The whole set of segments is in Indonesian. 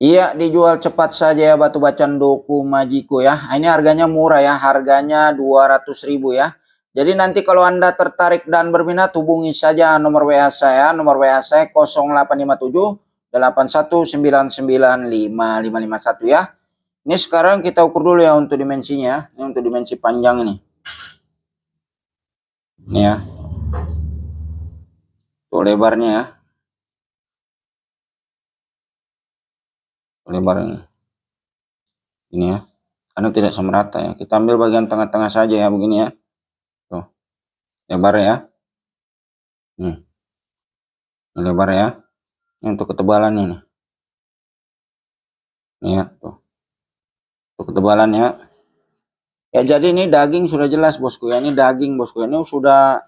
Iya dijual cepat saja ya batu bacan doku majiku ya. Nah, ini harganya murah ya, harganya 200.000 ya. Jadi nanti kalau Anda tertarik dan berminat hubungi saja nomor WA saya, nomor WA saya 0857 8199551 ya. Ini sekarang kita ukur dulu ya untuk dimensinya, ini untuk dimensi panjang ini. Ini ya. Tuh lebarnya ya. lebar ini ya karena tidak semerata ya kita ambil bagian tengah-tengah saja ya begini ya tuh lebar ya nih ini lebar ya ini untuk ketebalan ini nih ya tuh untuk ketebalan ya ya jadi ini daging sudah jelas bosku ya ini daging bosku ini sudah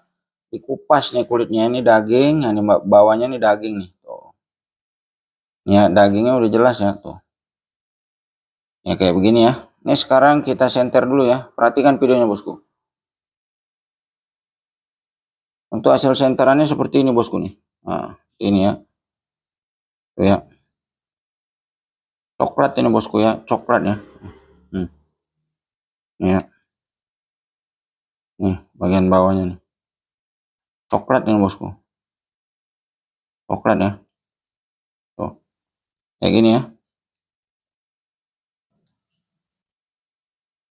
dikupas nih kulitnya ini daging ini bawahnya ini daging nih ya dagingnya udah jelas ya tuh ya kayak begini ya ini sekarang kita senter dulu ya perhatikan videonya bosku untuk hasil senterannya seperti ini bosku nih nah, ini ya tuh ya coklat ini bosku ya coklat ya hmm. ya nih bagian bawahnya nih coklat ini bosku coklat ya kayak gini ya